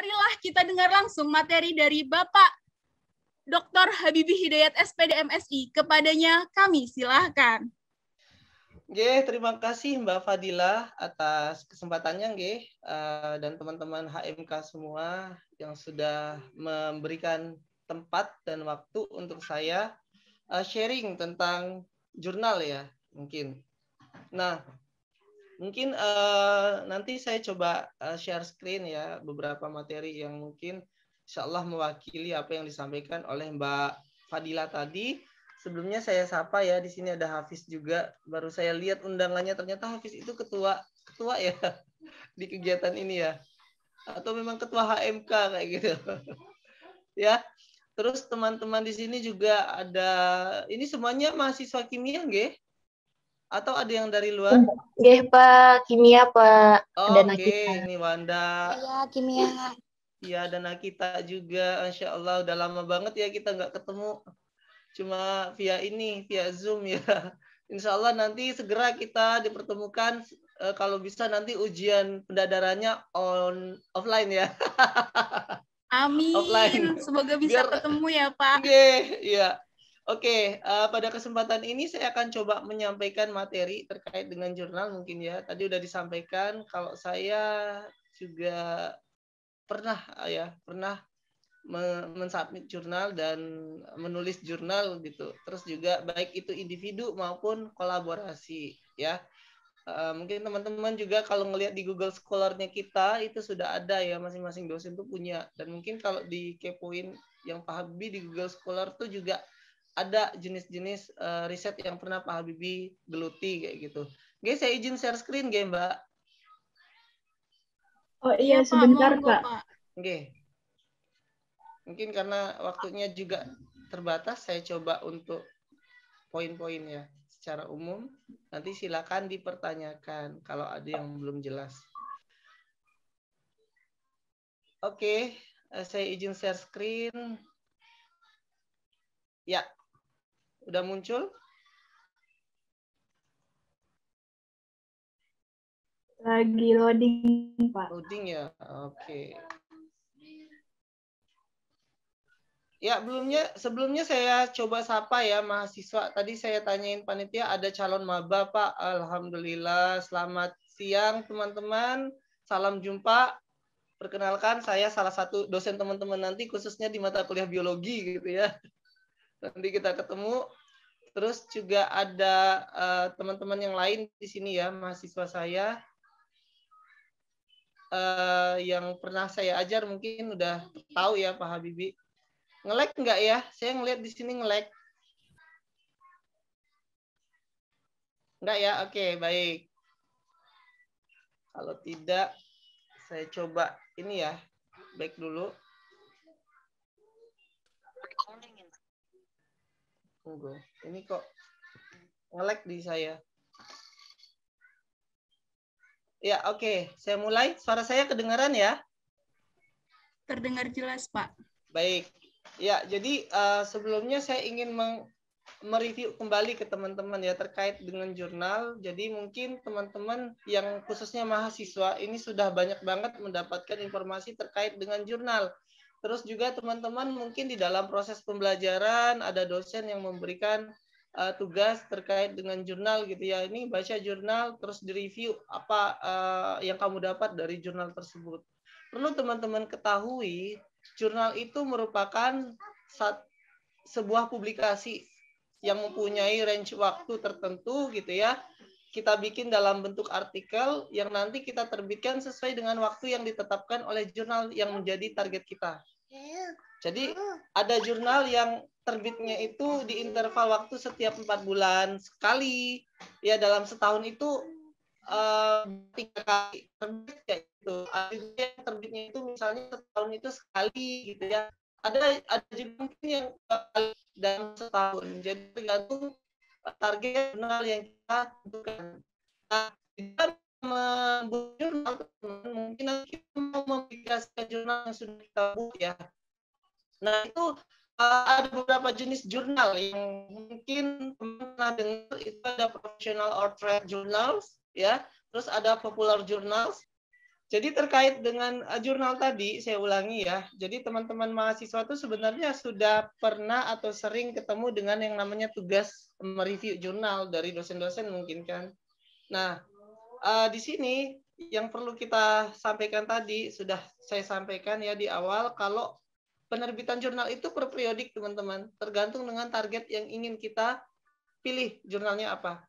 marilah kita dengar langsung materi dari Bapak Dr. Habibie Hidayat SPD MSI. Kepadanya kami silahkan. Oke, terima kasih Mbak Fadila atas kesempatannya Oke, uh, eh, dan teman-teman HMK semua yang sudah memberikan tempat dan waktu untuk saya eh, sharing tentang jurnal ya mungkin. Nah, Mungkin uh, nanti saya coba uh, share screen ya beberapa materi yang mungkin insya mewakili apa yang disampaikan oleh Mbak Fadila tadi. Sebelumnya saya sapa ya, di sini ada Hafiz juga. Baru saya lihat undangannya, ternyata Hafiz itu ketua ketua ya di kegiatan ini ya. Atau memang ketua HMK kayak gitu. ya. Terus teman-teman di sini juga ada ini semuanya mahasiswa kimia nggih? atau ada yang dari luar? Gih Pak. Kimia, Pak. Oh, dan Oke, okay. Ya? ini Wanda. Iya, Kimia. Iya, dan Akita juga. Insya Allah, udah lama banget ya kita nggak ketemu. Cuma via ini, via Zoom ya. Insya Allah nanti segera kita dipertemukan. E, kalau bisa nanti ujian pendadarannya on offline ya. Amin. Offline. Semoga bisa Biar, ketemu ya, Pak. Oke, iya, iya. Oke, okay, uh, eh, pada kesempatan ini saya akan coba menyampaikan materi terkait dengan jurnal mungkin ya. Tadi sudah disampaikan kalau saya juga pernah ah, ya, pernah mensubmit jurnal dan menulis jurnal gitu. Terus juga baik itu individu maupun kolaborasi ya. Uh, mungkin teman-teman juga kalau ngelihat di Google Scholar-nya kita itu sudah ada ya masing-masing dosen tuh punya dan mungkin kalau di dikepoin yang Pak paham di Google Scholar tuh juga ada jenis-jenis uh, riset yang pernah Pak Habibie geluti kayak gitu. Oke, saya izin share screen, gak Mbak? Oh iya, iya sebentar Pak. Pak. Oke. Mungkin karena waktunya juga terbatas, saya coba untuk poin-poin ya secara umum. Nanti silakan dipertanyakan kalau ada yang belum jelas. Oke, eh, saya izin share screen. Ya, Udah muncul? Lagi loading, Pak. Loading ya? Oke. Okay. Ya, belumnya, sebelumnya saya coba sapa ya mahasiswa. Tadi saya tanyain panitia ada calon maba, Pak. Alhamdulillah, selamat siang teman-teman. Salam jumpa. Perkenalkan saya salah satu dosen teman-teman nanti khususnya di mata kuliah biologi gitu ya. Nanti kita ketemu. Terus juga ada eh, teman-teman uh, yang lain di sini ya, mahasiswa saya uh, yang pernah saya ajar mungkin udah tahu ya Pak Habibie. Nge Ngelek nggak ya? Saya ngeliat di sini ngelek. Enggak ya? Oke, okay, baik. Kalau tidak, saya coba ini ya. Baik dulu. Recording Tunggu. Ini kok ngelek di saya. Ya, oke. Okay. Saya mulai. Suara saya kedengaran ya? Terdengar jelas, Pak. Baik. Ya, jadi uh, sebelumnya saya ingin meng mereview kembali ke teman-teman ya terkait dengan jurnal. Jadi mungkin teman-teman yang khususnya mahasiswa ini sudah banyak banget mendapatkan informasi terkait dengan jurnal. Terus juga teman-teman mungkin di dalam proses pembelajaran ada dosen yang memberikan uh, tugas terkait dengan jurnal gitu ya. Ini baca jurnal terus direview apa uh, yang kamu dapat dari jurnal tersebut. Perlu teman-teman ketahui jurnal itu merupakan sat, sebuah publikasi yang mempunyai range waktu tertentu gitu ya kita bikin dalam bentuk artikel yang nanti kita terbitkan sesuai dengan waktu yang ditetapkan oleh jurnal yang menjadi target kita. Jadi ada jurnal yang terbitnya itu di interval waktu setiap empat bulan sekali, ya dalam setahun itu eh, tiga kali terbit ya itu. Ada yang terbitnya itu misalnya setahun itu sekali gitu ya. Ada ada juga mungkin yang dalam setahun. Jadi tergantung target jurnal yang kita tentukan. Nah, kita membuat jurnal, mungkin kita mau mempublikasikan jurnal yang sudah kita buat ya. Nah, itu uh, ada beberapa jenis jurnal yang mungkin pernah dengar itu ada professional or trade journals ya, terus ada popular journals, jadi terkait dengan eh, jurnal tadi, saya ulangi ya. Jadi teman-teman mahasiswa itu sebenarnya sudah pernah atau sering ketemu dengan yang namanya tugas mereview jurnal dari dosen-dosen mungkin kan. Nah, uh, di sini yang perlu kita sampaikan tadi sudah saya sampaikan ya di awal kalau penerbitan jurnal itu per periodik teman-teman, tergantung dengan target yang ingin kita pilih jurnalnya apa.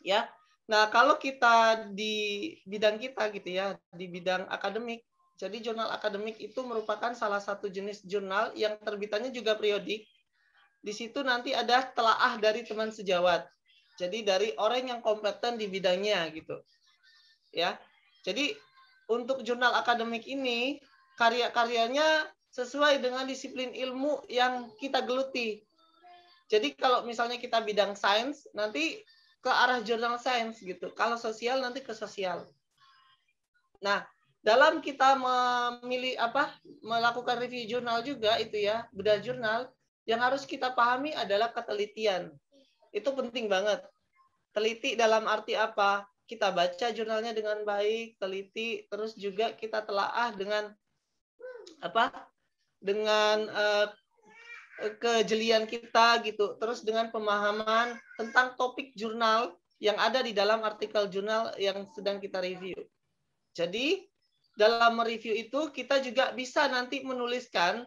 Ya, Nah, kalau kita di bidang kita gitu ya, di bidang akademik, jadi jurnal akademik itu merupakan salah satu jenis jurnal yang terbitannya juga periodik. Di situ nanti ada telaah dari teman sejawat. Jadi dari orang yang kompeten di bidangnya gitu. Ya. Jadi untuk jurnal akademik ini karya-karyanya sesuai dengan disiplin ilmu yang kita geluti. Jadi kalau misalnya kita bidang sains, nanti ke arah jurnal sains gitu. Kalau sosial nanti ke sosial. Nah, dalam kita memilih apa melakukan review jurnal juga itu ya, bedah jurnal yang harus kita pahami adalah ketelitian. Itu penting banget. Teliti dalam arti apa? Kita baca jurnalnya dengan baik, teliti, terus juga kita telaah dengan apa? Dengan uh, kejelian kita gitu. Terus dengan pemahaman tentang topik jurnal yang ada di dalam artikel jurnal yang sedang kita review. Jadi dalam mereview itu kita juga bisa nanti menuliskan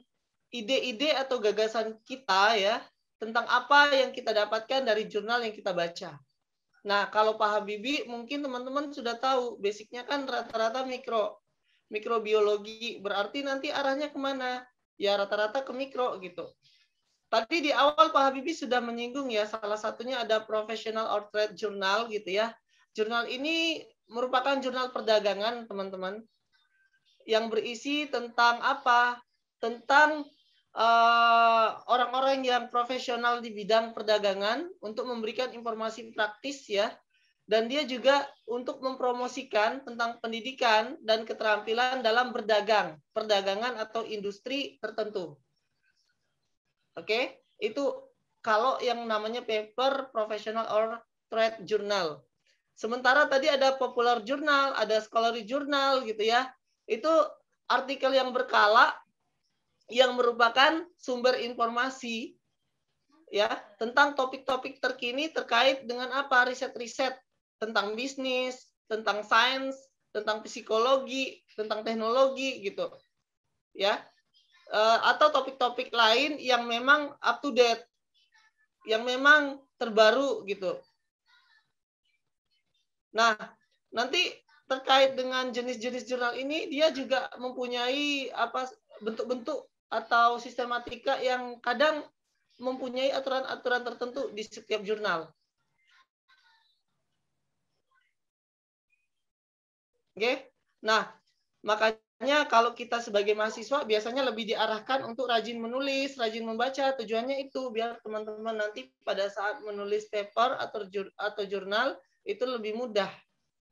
ide-ide atau gagasan kita ya tentang apa yang kita dapatkan dari jurnal yang kita baca. Nah, kalau Pak Habibie mungkin teman-teman sudah tahu basicnya kan rata-rata mikro mikrobiologi berarti nanti arahnya kemana? Ya rata-rata ke mikro gitu. Tadi di awal Pak Habibie sudah menyinggung ya salah satunya ada Professional Outlet Journal gitu ya. Jurnal ini merupakan jurnal perdagangan teman-teman yang berisi tentang apa? Tentang eh, orang-orang uh, orang -orang yang profesional di bidang perdagangan untuk memberikan informasi praktis ya. Dan dia juga untuk mempromosikan tentang pendidikan dan keterampilan dalam berdagang, perdagangan atau industri tertentu. Oke, okay? itu kalau yang namanya paper professional or trade journal. Sementara tadi ada popular journal, ada scholarly journal gitu ya. Itu artikel yang berkala yang merupakan sumber informasi ya tentang topik-topik terkini terkait dengan apa riset-riset tentang bisnis, tentang sains, tentang psikologi, tentang teknologi gitu. Ya. Eh, atau topik-topik lain yang memang up to date, yang memang terbaru gitu. Nah, nanti terkait dengan jenis-jenis jurnal ini dia juga mempunyai apa bentuk-bentuk atau sistematika yang kadang mempunyai aturan-aturan tertentu di setiap jurnal. Oke. Okay? Nah, makanya biasanya kalau kita sebagai mahasiswa biasanya lebih diarahkan untuk rajin menulis, rajin membaca. Tujuannya itu biar teman-teman nanti pada saat menulis paper atau jur, atau jurnal itu lebih mudah.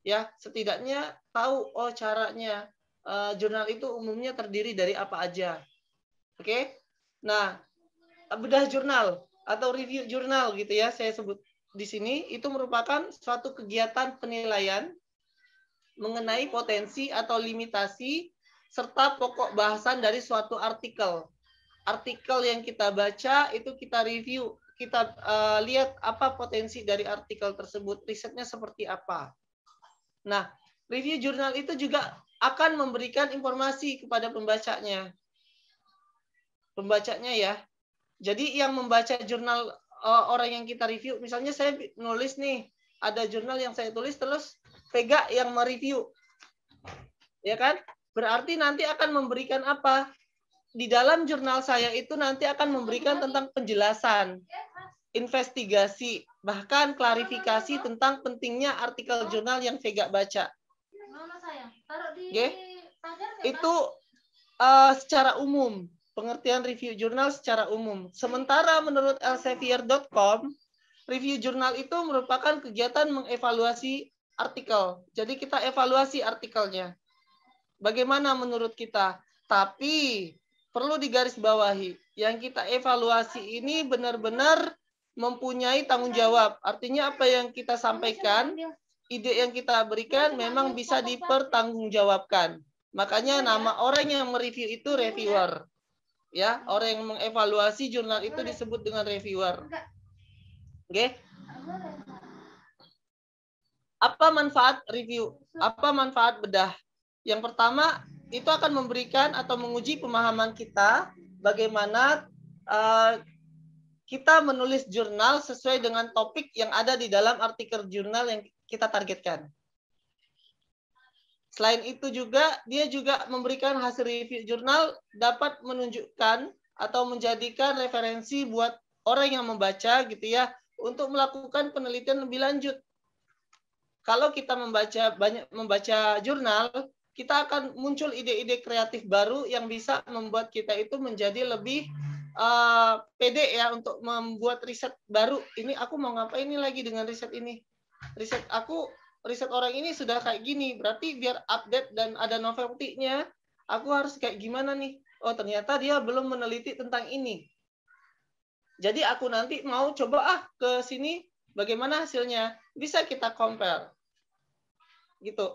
Ya, setidaknya tahu oh caranya. Uh, jurnal itu umumnya terdiri dari apa aja. Oke? Okay? Nah, bedah jurnal atau review jurnal gitu ya saya sebut di sini itu merupakan suatu kegiatan penilaian mengenai potensi atau limitasi serta pokok bahasan dari suatu artikel. Artikel yang kita baca itu kita review, kita uh, lihat apa potensi dari artikel tersebut, risetnya seperti apa. Nah, review jurnal itu juga akan memberikan informasi kepada pembacanya. Pembacanya ya. Jadi yang membaca jurnal uh, orang yang kita review, misalnya saya nulis nih, ada jurnal yang saya tulis terus Vega yang mereview. Ya kan? Berarti nanti akan memberikan apa? Di dalam jurnal saya itu nanti akan memberikan tentang penjelasan, investigasi, bahkan klarifikasi tentang pentingnya artikel jurnal yang Vega baca. Okay? Itu uh, secara umum, pengertian review jurnal secara umum. Sementara menurut elsevier.com, review jurnal itu merupakan kegiatan mengevaluasi artikel. Jadi kita evaluasi artikelnya bagaimana menurut kita. Tapi perlu digarisbawahi, yang kita evaluasi ini benar-benar mempunyai tanggung jawab. Artinya apa yang kita sampaikan, ide yang kita berikan memang bisa dipertanggungjawabkan. Makanya nama orang yang mereview itu reviewer. Ya, orang yang mengevaluasi jurnal itu disebut dengan reviewer. Oke. Okay? Apa manfaat review? Apa manfaat bedah? Yang pertama, itu akan memberikan atau menguji pemahaman kita bagaimana uh, kita menulis jurnal sesuai dengan topik yang ada di dalam artikel jurnal yang kita targetkan. Selain itu juga, dia juga memberikan hasil review jurnal dapat menunjukkan atau menjadikan referensi buat orang yang membaca gitu ya untuk melakukan penelitian lebih lanjut. Kalau kita membaca banyak membaca jurnal, kita akan muncul ide-ide kreatif baru yang bisa membuat kita itu menjadi lebih uh, pede ya untuk membuat riset baru. Ini aku mau ngapain ini lagi dengan riset ini? Riset aku, riset orang ini sudah kayak gini. Berarti biar update dan ada novelty-nya, aku harus kayak gimana nih? Oh, ternyata dia belum meneliti tentang ini. Jadi aku nanti mau coba ah ke sini bagaimana hasilnya? Bisa kita compare. Gitu.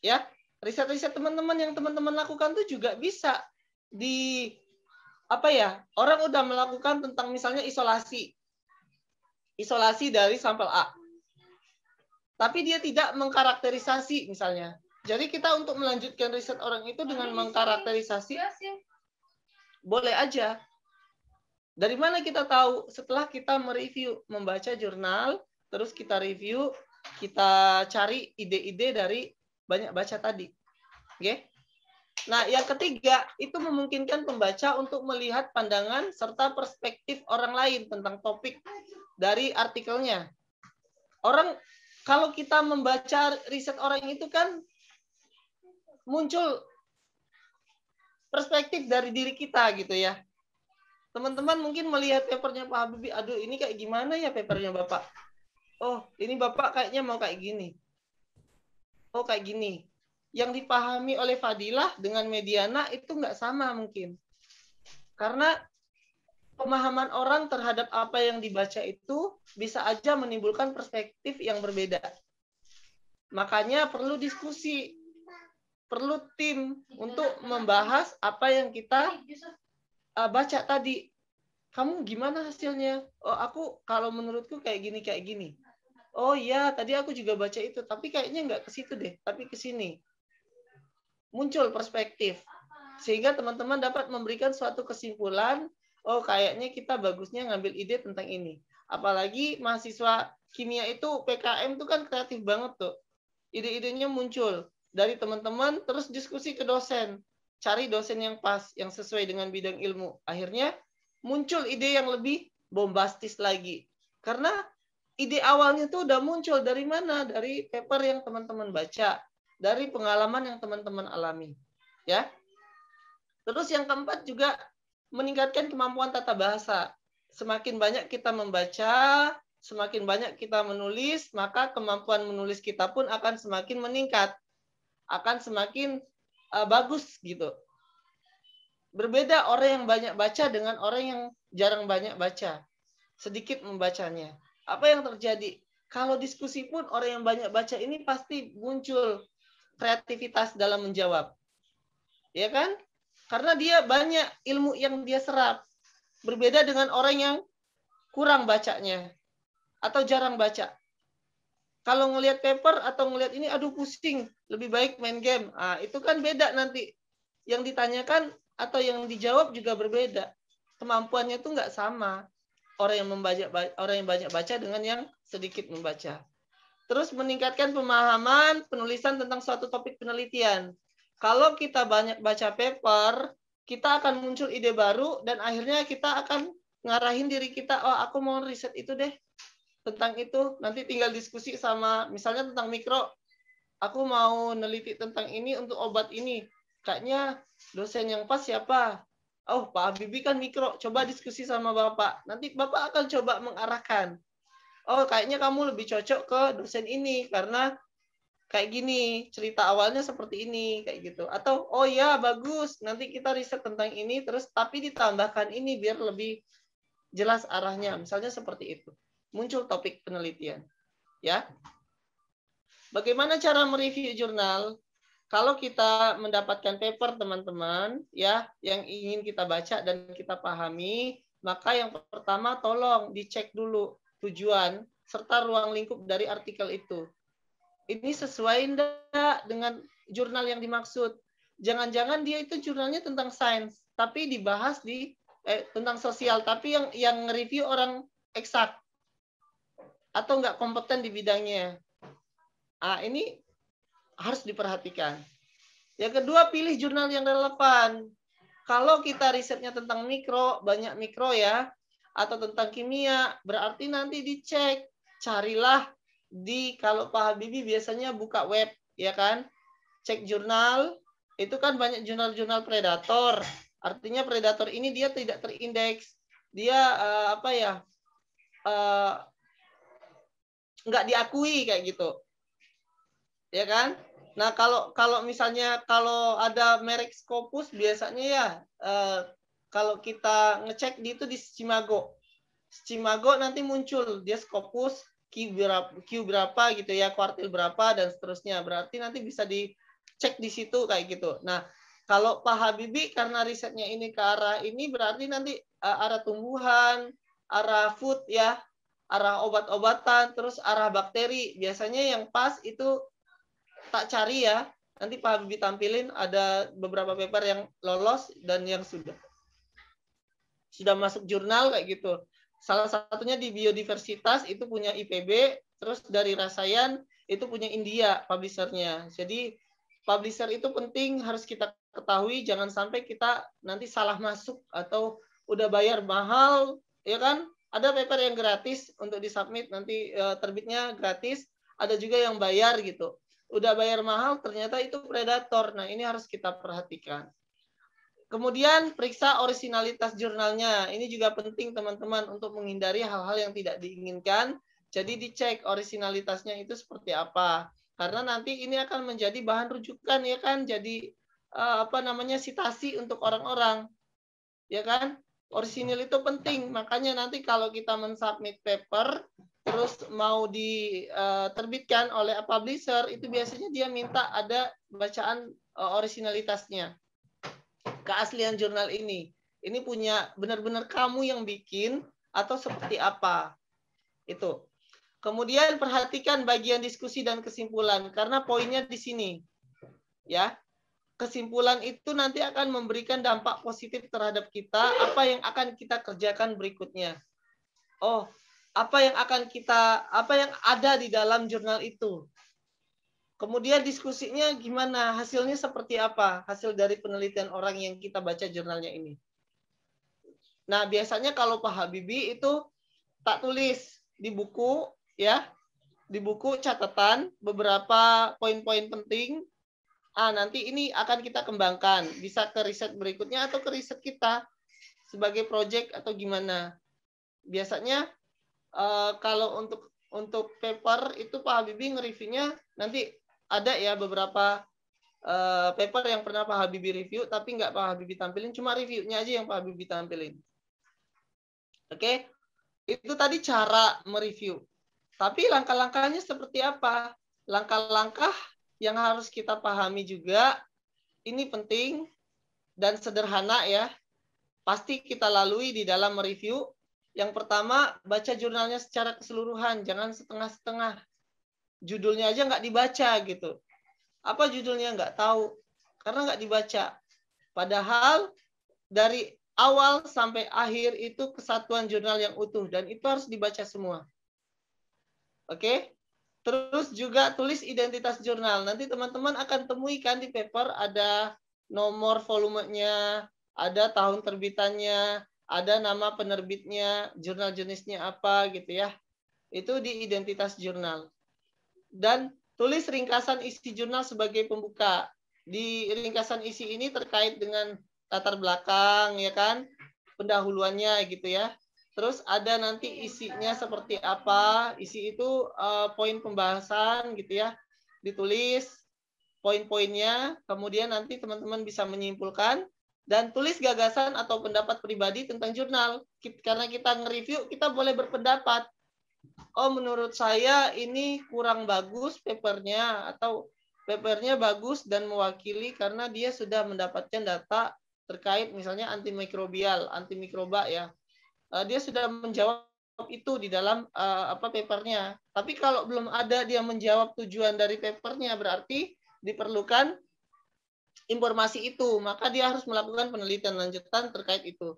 Ya riset-riset teman-teman yang teman-teman lakukan tuh juga bisa di apa ya orang udah melakukan tentang misalnya isolasi isolasi dari sampel A tapi dia tidak mengkarakterisasi misalnya jadi kita untuk melanjutkan riset orang itu dengan mengkarakterisasi iya boleh aja dari mana kita tahu setelah kita mereview membaca jurnal terus kita review kita cari ide-ide dari banyak baca tadi. Oke? Okay? Nah, yang ketiga itu memungkinkan pembaca untuk melihat pandangan serta perspektif orang lain tentang topik dari artikelnya. Orang kalau kita membaca riset orang itu kan muncul perspektif dari diri kita gitu ya. Teman-teman mungkin melihat papernya Pak Habibie, aduh ini kayak gimana ya papernya Bapak? Oh, ini Bapak kayaknya mau kayak gini oh kayak gini. Yang dipahami oleh Fadilah dengan Mediana itu nggak sama mungkin. Karena pemahaman orang terhadap apa yang dibaca itu bisa aja menimbulkan perspektif yang berbeda. Makanya perlu diskusi, perlu tim untuk membahas apa yang kita uh, baca tadi. Kamu gimana hasilnya? Oh, aku kalau menurutku kayak gini kayak gini oh iya tadi aku juga baca itu tapi kayaknya nggak ke situ deh tapi ke sini muncul perspektif sehingga teman-teman dapat memberikan suatu kesimpulan oh kayaknya kita bagusnya ngambil ide tentang ini apalagi mahasiswa kimia itu PKM itu kan kreatif banget tuh ide-idenya muncul dari teman-teman terus diskusi ke dosen cari dosen yang pas yang sesuai dengan bidang ilmu akhirnya muncul ide yang lebih bombastis lagi karena ide awalnya itu udah muncul dari mana? Dari paper yang teman-teman baca, dari pengalaman yang teman-teman alami, ya. Terus yang keempat juga meningkatkan kemampuan tata bahasa. Semakin banyak kita membaca, semakin banyak kita menulis, maka kemampuan menulis kita pun akan semakin meningkat, akan semakin uh, bagus gitu. Berbeda orang yang banyak baca dengan orang yang jarang banyak baca, sedikit membacanya apa yang terjadi? Kalau diskusi pun orang yang banyak baca ini pasti muncul kreativitas dalam menjawab. Ya kan? Karena dia banyak ilmu yang dia serap. Berbeda dengan orang yang kurang bacanya atau jarang baca. Kalau ngelihat paper atau ngelihat ini aduh pusing, lebih baik main game. Ah, itu kan beda nanti. Yang ditanyakan atau yang dijawab juga berbeda. Kemampuannya itu nggak sama orang yang membaca orang yang banyak baca dengan yang sedikit membaca. Terus meningkatkan pemahaman penulisan tentang suatu topik penelitian. Kalau kita banyak baca paper, kita akan muncul ide baru dan akhirnya kita akan ngarahin diri kita, oh aku mau riset itu deh tentang itu. Nanti tinggal diskusi sama misalnya tentang mikro. Aku mau neliti tentang ini untuk obat ini. Kayaknya dosen yang pas siapa? oh Pak Bibi kan mikro, coba diskusi sama Bapak. Nanti Bapak akan coba mengarahkan. Oh kayaknya kamu lebih cocok ke dosen ini karena kayak gini cerita awalnya seperti ini kayak gitu atau oh ya bagus nanti kita riset tentang ini terus tapi ditambahkan ini biar lebih jelas arahnya misalnya seperti itu muncul topik penelitian ya bagaimana cara mereview jurnal kalau kita mendapatkan paper teman-teman ya yang ingin kita baca dan kita pahami, maka yang pertama tolong dicek dulu tujuan serta ruang lingkup dari artikel itu. Ini sesuai enggak dengan jurnal yang dimaksud? Jangan-jangan dia itu jurnalnya tentang sains, tapi dibahas di eh, tentang sosial, tapi yang yang review orang eksak atau nggak kompeten di bidangnya. Ah, ini harus diperhatikan. Yang kedua, pilih jurnal yang relevan. Kalau kita risetnya tentang mikro, banyak mikro ya, atau tentang kimia, berarti nanti dicek. Carilah di, kalau Pak Habibie biasanya buka web, ya kan? Cek jurnal, itu kan banyak jurnal-jurnal predator. Artinya predator ini dia tidak terindeks. Dia uh, apa ya, uh, nggak diakui kayak gitu. Ya kan? Nah, kalau kalau misalnya kalau ada merek Scopus biasanya ya uh, kalau kita ngecek di itu di Cimago. Cimago nanti muncul dia Scopus Q berapa, Q berapa gitu ya, kuartil berapa dan seterusnya. Berarti nanti bisa dicek di situ kayak gitu. Nah, kalau Pak Habibie karena risetnya ini ke arah ini berarti nanti uh, arah tumbuhan, arah food ya, arah obat-obatan, terus arah bakteri. Biasanya yang pas itu tak cari ya. Nanti Pak Habibie tampilin ada beberapa paper yang lolos dan yang sudah sudah masuk jurnal kayak gitu. Salah satunya di biodiversitas itu punya IPB, terus dari rasayan itu punya India publisernya. Jadi publisher itu penting harus kita ketahui jangan sampai kita nanti salah masuk atau udah bayar mahal ya kan ada paper yang gratis untuk disubmit nanti eh, terbitnya gratis ada juga yang bayar gitu udah bayar mahal ternyata itu predator. Nah, ini harus kita perhatikan. Kemudian periksa orisinalitas jurnalnya. Ini juga penting teman-teman untuk menghindari hal-hal yang tidak diinginkan. Jadi dicek orisinalitasnya itu seperti apa. Karena nanti ini akan menjadi bahan rujukan ya kan. Jadi eh, apa namanya sitasi untuk orang-orang. Ya kan? Orisinil itu penting. Makanya nanti kalau kita mensubmit paper, terus mau diterbitkan eh, oleh publisher itu biasanya dia minta ada bacaan eh, originalitasnya keaslian jurnal ini ini punya benar-benar kamu yang bikin atau seperti apa itu kemudian perhatikan bagian diskusi dan kesimpulan karena poinnya di sini ya kesimpulan itu nanti akan memberikan dampak positif terhadap kita apa yang akan kita kerjakan berikutnya oh apa yang akan kita apa yang ada di dalam jurnal itu. Kemudian diskusinya gimana? Hasilnya seperti apa? Hasil dari penelitian orang yang kita baca jurnalnya ini. Nah, biasanya kalau Pak Habibie itu tak tulis di buku ya, di buku catatan beberapa poin-poin penting. Ah, nanti ini akan kita kembangkan, bisa ke riset berikutnya atau ke riset kita sebagai proyek atau gimana. Biasanya Eh, kalau untuk untuk paper itu Pak Habibie nge-reviewnya nanti ada ya beberapa uh, paper yang pernah Pak Habibie review tapi nggak Pak Habibie tampilin cuma reviewnya aja yang Pak Habibie tampilin. Oke. Okay? Itu tadi cara mereview. Tapi langkah-langkahnya seperti apa? Langkah-langkah yang harus kita pahami juga ini penting dan sederhana ya. Pasti kita lalui di dalam mereview yang pertama, baca jurnalnya secara keseluruhan, jangan setengah-setengah. Judulnya aja nggak dibaca gitu. Apa judulnya nggak tahu, karena nggak dibaca. Padahal dari awal sampai akhir itu kesatuan jurnal yang utuh dan itu harus dibaca semua. Oke? Terus juga tulis identitas jurnal. Nanti teman-teman akan temui kan di paper ada nomor volumenya, ada tahun terbitannya, ada nama penerbitnya, jurnal jenisnya apa gitu ya. Itu di identitas jurnal. Dan tulis ringkasan isi jurnal sebagai pembuka. Di ringkasan isi ini terkait dengan latar belakang ya kan, pendahuluannya gitu ya. Terus ada nanti isinya seperti apa, isi itu uh, poin pembahasan gitu ya, ditulis poin-poinnya, kemudian nanti teman-teman bisa menyimpulkan dan tulis gagasan atau pendapat pribadi tentang jurnal. Karena kita nge-review, kita boleh berpendapat. Oh, menurut saya ini kurang bagus papernya atau papernya bagus dan mewakili karena dia sudah mendapatkan data terkait misalnya antimikrobial, antimikroba ya. Eh, dia sudah menjawab itu di dalam eh, apa papernya. Tapi kalau belum ada dia menjawab tujuan dari papernya berarti diperlukan informasi itu, maka dia harus melakukan penelitian lanjutan terkait itu.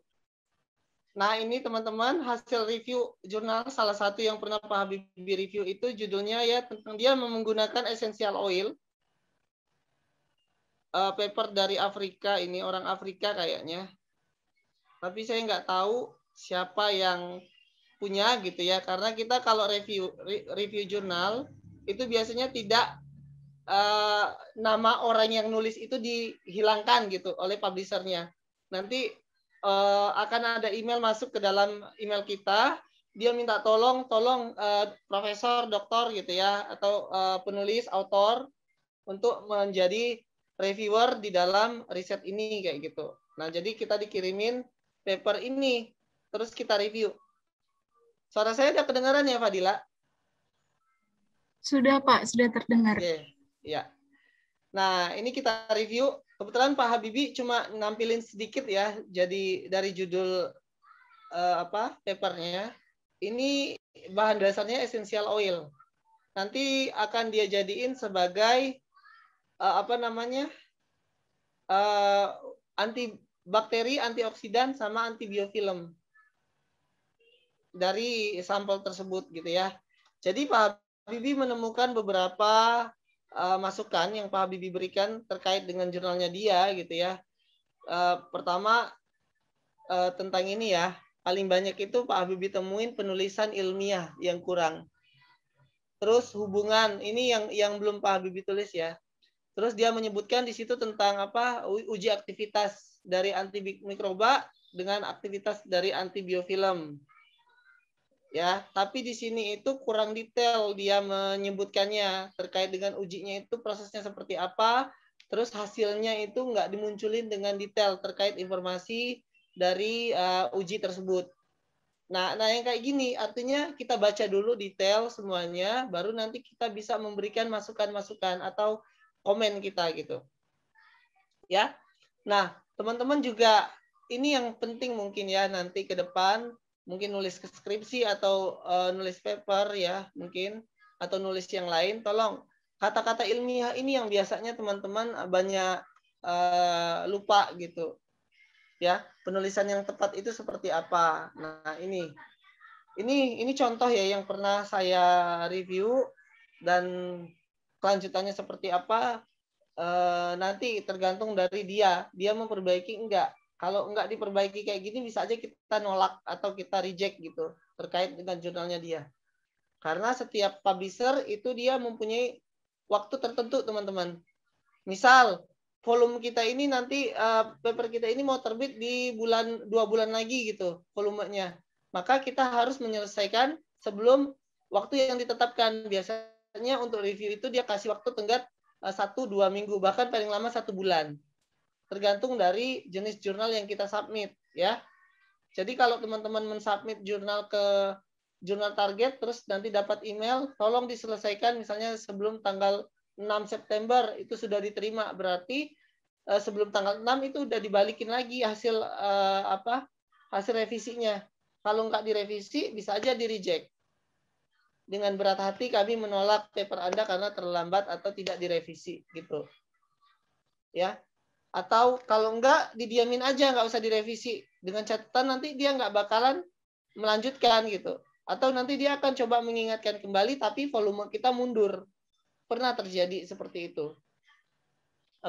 Nah, ini teman-teman hasil review jurnal salah satu yang pernah Pak Habibie review itu judulnya ya tentang dia menggunakan essential oil. Uh, paper dari Afrika ini orang Afrika kayaknya. Tapi saya nggak tahu siapa yang punya gitu ya karena kita kalau review review jurnal itu biasanya tidak uh, nama orang yang nulis itu dihilangkan gitu oleh publishernya. Nanti uh, akan ada email masuk ke dalam email kita. Dia minta tolong, tolong uh, profesor, doktor gitu ya, atau uh, penulis, autor untuk menjadi reviewer di dalam riset ini kayak gitu. Nah, jadi kita dikirimin paper ini, terus kita review. Suara saya tidak kedengaran ya, Fadila? Sudah, Pak. Sudah terdengar. Okay. Ya. Nah, ini kita review. Kebetulan Pak Habibie cuma nampilin sedikit ya. Jadi dari judul uh, apa papernya. Ini bahan dasarnya essential oil. Nanti akan dia jadiin sebagai uh, apa namanya? Uh, antibakteri, antioksidan sama antibiofilm dari sampel tersebut gitu ya. Jadi Pak Habibie menemukan beberapa uh, masukan yang Pak Habibie berikan terkait dengan jurnalnya dia gitu ya. Uh, pertama uh, tentang ini ya, paling banyak itu Pak Habibie temuin penulisan ilmiah yang kurang. Terus hubungan ini yang yang belum Pak Habibie tulis ya. Terus dia menyebutkan di situ tentang apa uji aktivitas dari antimikroba dengan aktivitas dari antibiofilm ya tapi di sini itu kurang detail dia menyebutkannya terkait dengan ujinya itu prosesnya seperti apa terus hasilnya itu nggak dimunculin dengan detail terkait informasi dari uh, uji tersebut nah nah yang kayak gini artinya kita baca dulu detail semuanya baru nanti kita bisa memberikan masukan-masukan atau komen kita gitu ya nah teman-teman juga ini yang penting mungkin ya nanti ke depan mungkin nulis skripsi atau uh, nulis paper ya mungkin atau nulis yang lain tolong kata-kata ilmiah ini yang biasanya teman-teman eh, banyak uh, lupa gitu ya penulisan yang tepat itu seperti apa nah ini ini ini contoh ya yang pernah saya review dan kelanjutannya seperti apa uh, nanti tergantung dari dia dia memperbaiki enggak kalau nggak diperbaiki kayak gini bisa aja kita nolak atau kita reject gitu terkait dengan jurnalnya dia. Karena setiap publisher itu dia mempunyai waktu tertentu teman-teman. Misal volume kita ini nanti uh, paper kita ini mau terbit di bulan dua bulan lagi gitu volumenya. Maka kita harus menyelesaikan sebelum waktu yang ditetapkan. Biasanya untuk review itu dia kasih waktu tenggat eh, satu dua minggu bahkan paling lama satu bulan tergantung dari jenis jurnal yang kita submit ya. Jadi kalau teman-teman mensubmit jurnal ke jurnal target terus nanti dapat email tolong diselesaikan misalnya sebelum tanggal 6 September itu sudah diterima berarti eh, sebelum tanggal 6 itu udah dibalikin lagi hasil eh, apa hasil revisinya. Kalau nggak direvisi bisa aja di reject. Dengan berat hati kami menolak paper Anda karena terlambat atau tidak direvisi gitu. Ya, atau kalau enggak didiamin aja nggak usah direvisi dengan catatan nanti dia nggak bakalan melanjutkan gitu atau nanti dia akan coba mengingatkan kembali tapi volume kita mundur pernah terjadi seperti itu oke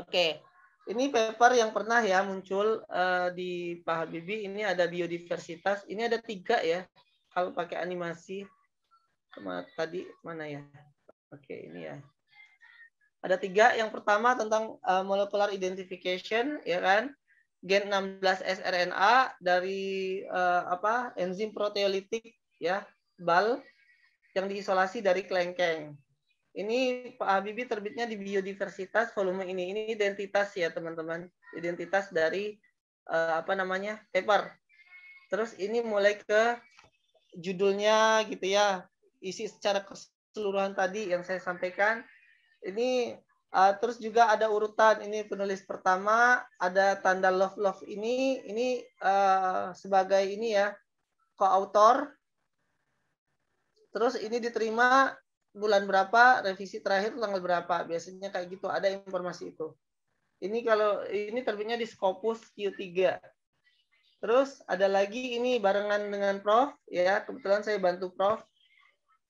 okay. ini paper yang pernah ya muncul uh, di Pak Habibie ini ada biodiversitas ini ada tiga ya kalau pakai animasi tadi mana ya oke okay, ini ya ada tiga. Yang pertama tentang uh, molecular identification, ya kan? Gen 16 sRNA dari uh, apa? Enzim proteolitik, ya, BAL yang diisolasi dari kelengkeng. Ini Pak Habibie terbitnya di biodiversitas volume ini. Ini identitas ya teman-teman. Identitas dari uh, apa namanya paper. Terus ini mulai ke judulnya gitu ya. Isi secara keseluruhan tadi yang saya sampaikan ini uh, terus juga ada urutan ini penulis pertama ada tanda love love ini ini uh, sebagai ini ya co-author. Terus ini diterima bulan berapa, revisi terakhir tanggal berapa. Biasanya kayak gitu ada informasi itu. Ini kalau ini terbitnya di Scopus Q3. Terus ada lagi ini barengan dengan Prof ya, kebetulan saya bantu Prof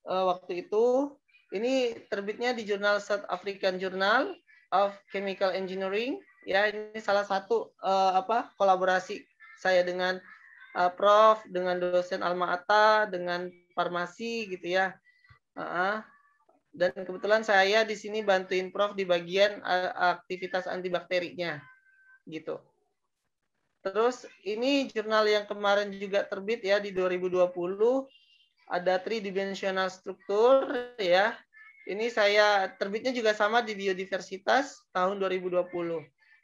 eh, waktu itu ini terbitnya di jurnal South African Journal of Chemical Engineering. Ya, ini salah satu uh, apa kolaborasi saya dengan uh, prof, dengan dosen Alma Ata, dengan farmasi gitu ya. Uh, dan kebetulan saya di sini bantuin prof di bagian uh, aktivitas antibakterinya gitu. Terus ini jurnal yang kemarin juga terbit ya di 2020 ada dimensional struktur ya. Ini saya terbitnya juga sama di biodiversitas tahun 2020.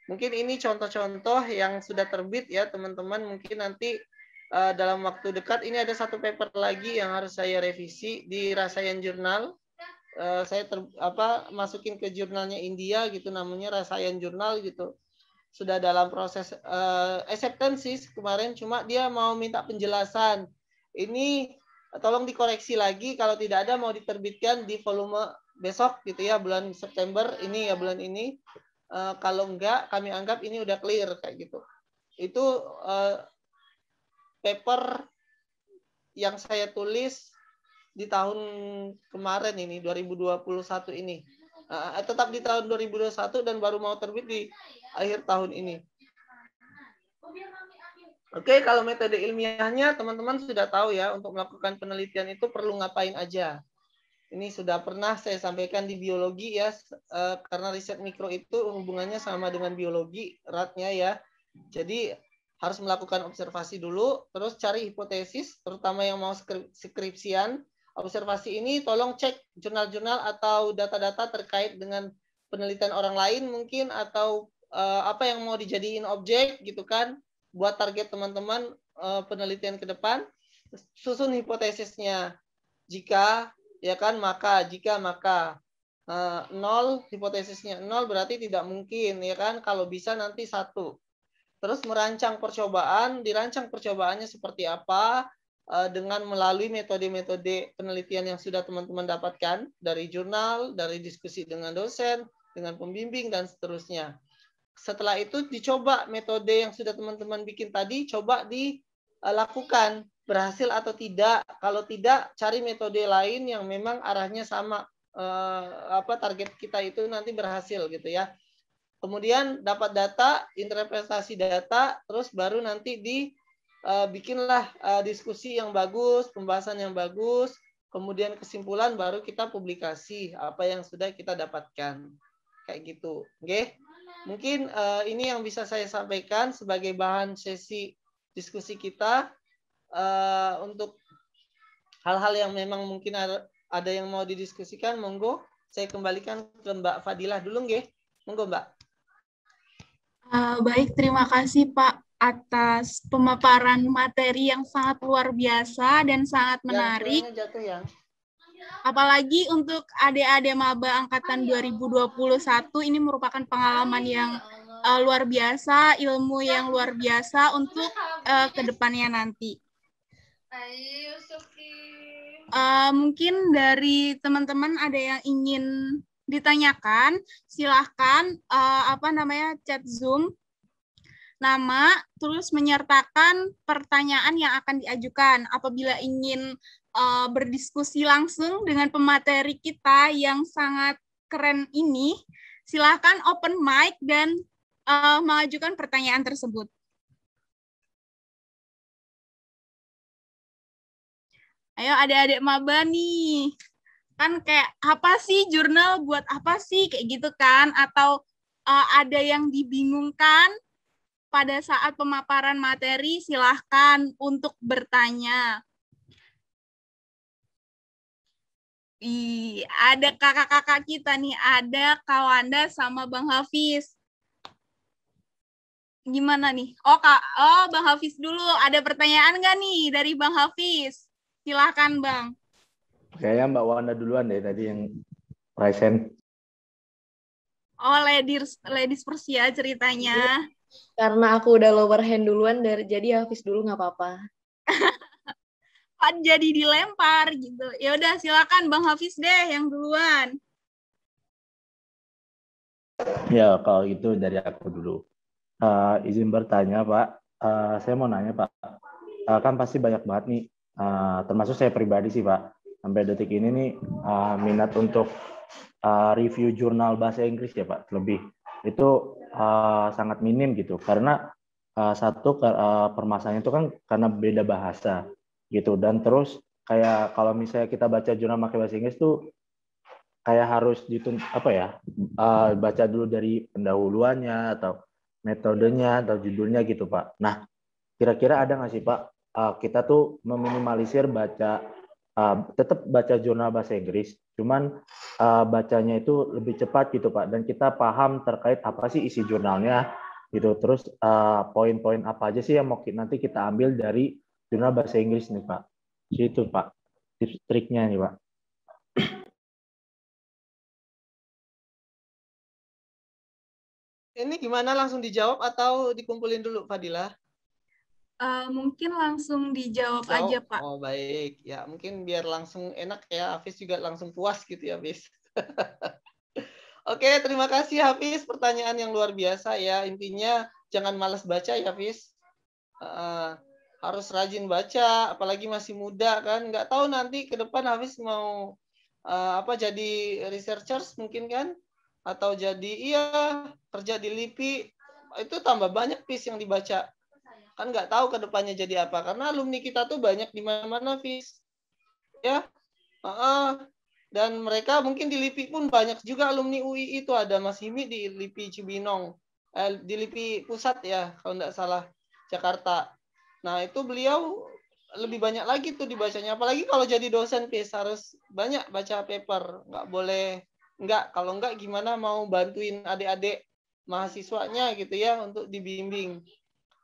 Mungkin ini contoh-contoh yang sudah terbit ya teman-teman. Mungkin nanti uh, dalam waktu dekat ini ada satu paper lagi yang harus saya revisi di Rasayan Jurnal. Uh, saya ter, apa masukin ke jurnalnya India gitu namanya Rasayan Jurnal gitu sudah dalam proses uh, acceptance kemarin cuma dia mau minta penjelasan ini tolong dikoreksi lagi kalau tidak ada mau diterbitkan di volume besok gitu ya bulan September ini ya bulan ini uh, kalau enggak kami anggap ini udah clear kayak gitu itu uh, paper yang saya tulis di tahun kemarin ini 2021 ini uh, tetap di tahun 2021 dan baru mau terbit di akhir tahun ini Oke, kalau metode ilmiahnya teman-teman sudah tahu ya untuk melakukan penelitian itu perlu ngapain aja. Ini sudah pernah saya sampaikan di biologi ya eh, karena riset mikro itu hubungannya sama dengan biologi eratnya ya. Jadi harus melakukan observasi dulu, terus cari hipotesis, terutama yang mau skripsian. Observasi ini tolong cek jurnal-jurnal atau data-data terkait dengan penelitian orang lain mungkin atau eh, apa yang mau dijadiin objek gitu kan buat target teman-teman uh, penelitian ke depan, susun hipotesisnya. Jika ya kan maka, jika maka uh, nol hipotesisnya nol berarti tidak mungkin ya kan kalau bisa nanti satu. Terus merancang percobaan, dirancang percobaannya seperti apa eh, dengan melalui metode-metode penelitian yang sudah teman-teman dapatkan dari jurnal, dari diskusi dengan dosen, dengan pembimbing dan seterusnya setelah itu dicoba metode yang sudah teman-teman bikin tadi coba dilakukan eh, berhasil atau tidak kalau tidak cari metode lain yang memang arahnya sama eh, apa target kita itu nanti berhasil gitu ya kemudian dapat data interpretasi data terus baru nanti dibikinlah eh, eh, diskusi yang bagus pembahasan yang bagus kemudian kesimpulan baru kita publikasi apa yang sudah kita dapatkan kayak gitu oke okay? Mungkin uh, ini yang bisa saya sampaikan sebagai bahan sesi diskusi kita uh, untuk hal-hal yang memang mungkin ada yang mau didiskusikan. Monggo, saya kembalikan ke Mbak Fadilah dulu, nggih. Monggo, Mbak. Uh, baik, terima kasih Pak atas pemaparan materi yang sangat luar biasa dan sangat menarik. jatuh ya. Apalagi untuk adik-adik maba angkatan 2021 ini merupakan pengalaman yang uh, luar biasa, ilmu yang luar biasa untuk uh, kedepannya nanti. Uh, mungkin dari teman-teman ada yang ingin ditanyakan, silahkan uh, apa namanya chat Zoom nama, terus menyertakan pertanyaan yang akan diajukan. Apabila ingin uh, berdiskusi langsung dengan pemateri kita yang sangat keren ini, silahkan open mic dan uh, mengajukan pertanyaan tersebut. Ayo adik-adik maba nih. Kan kayak apa sih jurnal buat apa sih kayak gitu kan atau uh, ada yang dibingungkan pada saat pemaparan materi silahkan untuk bertanya. Ih, ada kakak-kakak kita nih, ada Kawanda sama Bang Hafiz. Gimana nih? Oh, Kak, oh Bang Hafiz dulu. Ada pertanyaan nggak nih dari Bang Hafiz? Silakan Bang. Kayaknya Mbak Wanda duluan deh tadi yang present. Oh, ladies, ladies Persia ya ceritanya. Iya. Karena aku udah lower hand duluan, dari, jadi Hafiz dulu nggak apa-apa. Kan jadi dilempar gitu. Ya udah silakan Bang Hafiz deh yang duluan. Ya kalau itu dari aku dulu. Uh, izin bertanya Pak, uh, saya mau nanya Pak, uh, kan pasti banyak banget nih, uh, termasuk saya pribadi sih Pak, sampai detik ini nih uh, minat untuk uh, review jurnal bahasa Inggris ya Pak, lebih itu uh, sangat minim gitu, karena uh, satu uh, permasalahannya itu kan karena beda bahasa gitu dan terus kayak kalau misalnya kita baca jurnal pakai bahasa Inggris tuh kayak harus ditun apa ya uh, baca dulu dari pendahuluannya atau metodenya atau judulnya gitu pak. Nah kira-kira ada nggak sih pak uh, kita tuh meminimalisir baca uh, eh, tetap baca jurnal bahasa Inggris, cuman uh, bacanya itu lebih cepat gitu pak dan kita paham terkait apa sih isi jurnalnya gitu terus poin-poin uh, apa aja sih yang mau nanti kita ambil dari jurnal bahasa Inggris nih Pak. Situ Pak, tips triknya nih Pak. Ini gimana langsung dijawab atau dikumpulin dulu Fadila? Uh, mungkin langsung dijawab oh, aja Pak. Oh baik, ya mungkin biar langsung enak ya Hafiz juga langsung puas gitu ya Hafiz. Oke, terima kasih Hafiz. Pertanyaan yang luar biasa ya. Intinya jangan malas baca ya Hafiz. Uh, harus rajin baca, apalagi masih muda kan. Nggak tahu nanti ke depan habis mau uh, apa jadi researchers mungkin kan, atau jadi iya kerja di LIPI itu tambah banyak piece yang dibaca. Kan nggak tahu ke depannya jadi apa karena alumni kita tuh banyak di mana-mana, Hafiz. Ya. Uh -uh. Dan mereka mungkin di LIPI pun banyak juga alumni UI itu ada Mas Himi di LIPI Cibinong, eh, di LIPI pusat ya kalau nggak salah Jakarta Nah, itu beliau lebih banyak lagi tuh dibacanya. Apalagi kalau jadi dosen PIS harus banyak baca paper. Nggak boleh, nggak. Kalau nggak gimana mau bantuin adik-adik mahasiswanya gitu ya untuk dibimbing.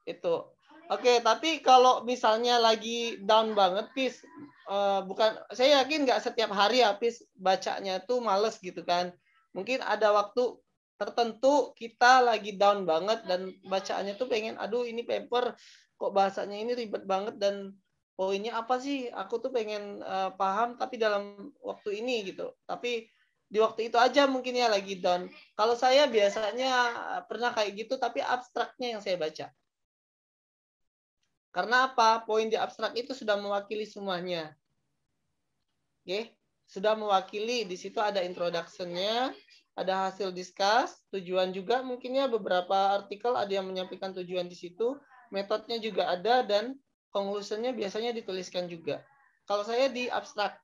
Itu. Oke, tapi kalau misalnya lagi down banget, PIS, uh, eh, bukan, saya yakin nggak setiap hari ya, PIS bacanya tuh males gitu kan. Mungkin ada waktu tertentu kita lagi down banget dan bacaannya tuh pengen aduh ini paper kok bahasanya ini ribet banget dan poinnya apa sih? Aku tuh pengen uh, paham tapi dalam waktu ini gitu. Tapi di waktu itu aja mungkin ya lagi down. Kalau saya biasanya eh, pernah kayak gitu tapi abstraknya yang saya baca. Karena apa? Poin di abstrak itu sudah mewakili semuanya. Oke, okay? sudah mewakili di situ ada introduction-nya, ada hasil discuss tujuan juga mungkinnya beberapa artikel ada yang menyampaikan tujuan di situ, metodenya juga ada dan conclusionnya biasanya dituliskan juga. Kalau saya di abstrak.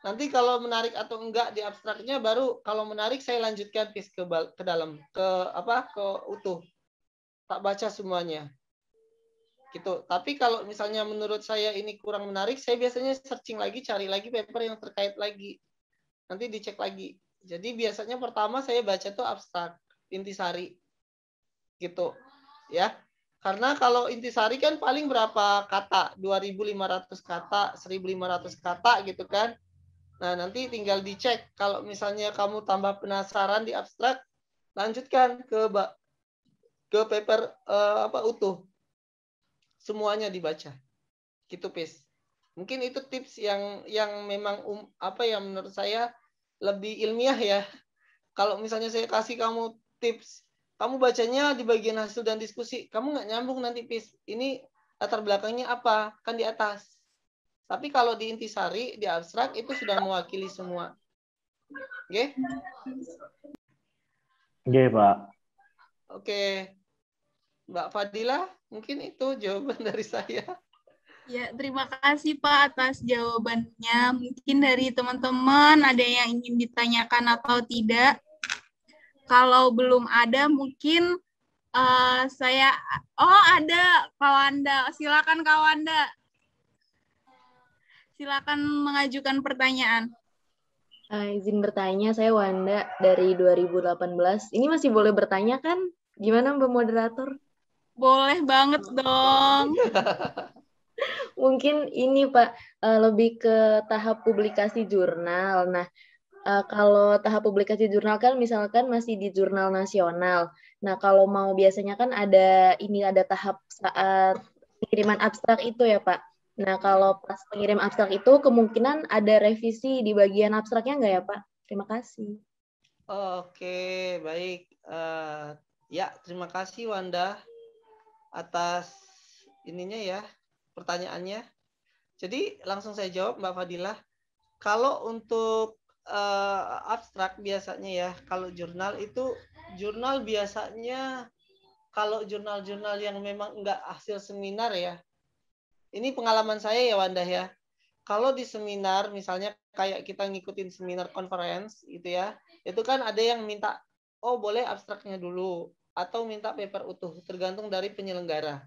Nanti kalau menarik atau enggak di abstraknya baru kalau menarik saya lanjutkan pis ke, ke dalam ke apa ke utuh. Tak baca semuanya. Gitu. Tapi kalau misalnya menurut saya ini kurang menarik, saya biasanya searching lagi, cari lagi paper yang terkait lagi. Nanti dicek lagi. Jadi biasanya pertama saya baca tuh abstrak, intisari. Gitu. Ya. Karena kalau intisari kan paling berapa kata? 2500 kata, 1500 kata gitu kan. Nah, nanti tinggal dicek kalau misalnya kamu tambah penasaran di abstrak, lanjutkan ke ke paper uh, apa utuh. Semuanya dibaca. Gitu, Pis. Mungkin itu tips yang yang memang um, apa yang menurut saya lebih ilmiah ya. Kalau misalnya saya kasih kamu tips kamu bacanya di bagian hasil dan diskusi kamu nggak nyambung nanti pis ini latar belakangnya apa kan di atas tapi kalau di intisari di abstrak itu sudah mewakili semua oke okay? oke okay, pak oke okay. mbak Fadila mungkin itu jawaban dari saya Ya, terima kasih Pak atas jawabannya. Mungkin dari teman-teman ada yang ingin ditanyakan atau tidak. Kalau belum ada mungkin uh, saya oh ada Kawanda. Silakan Kawanda. Silakan mengajukan pertanyaan. Uh, izin bertanya, saya Wanda dari 2018. Ini masih boleh bertanya kan? Gimana Mbak moderator? Boleh banget dong. Mungkin ini Pak eh, lebih ke tahap publikasi jurnal. Nah, Uh, kalau tahap publikasi jurnal kan misalkan masih di jurnal nasional. Nah, kalau mau biasanya kan ada ini ada tahap saat pengiriman abstrak itu ya, Pak. Nah, kalau pas pengirim abstrak itu kemungkinan ada revisi di bagian abstraknya enggak ya, Pak? Terima kasih. Oke, baik. Uh, ya, terima kasih Wanda atas ininya ya, pertanyaannya. Jadi langsung saya jawab Mbak Fadilah. Kalau untuk uh, abstrak biasanya ya. Kalau jurnal itu jurnal biasanya kalau jurnal-jurnal yang memang enggak hasil seminar ya. Ini pengalaman saya ya Wanda ya. Kalau di seminar misalnya kayak kita ngikutin seminar conference gitu ya. Itu kan ada yang minta oh boleh abstraknya dulu atau minta paper utuh tergantung dari penyelenggara.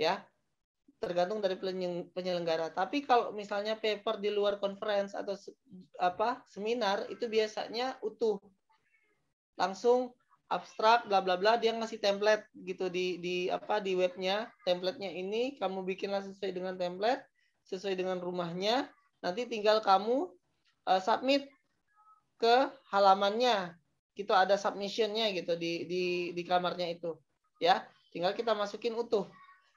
Ya tergantung dari penyelenggara. Tapi kalau misalnya paper di luar conference atau se apa seminar itu biasanya utuh. Langsung abstrak bla bla bla dia ngasih template gitu di di apa di webnya templatenya ini kamu bikinlah sesuai dengan template sesuai dengan rumahnya nanti tinggal kamu uh, submit ke halamannya gitu ada submissionnya gitu di di di kamarnya itu ya tinggal kita masukin utuh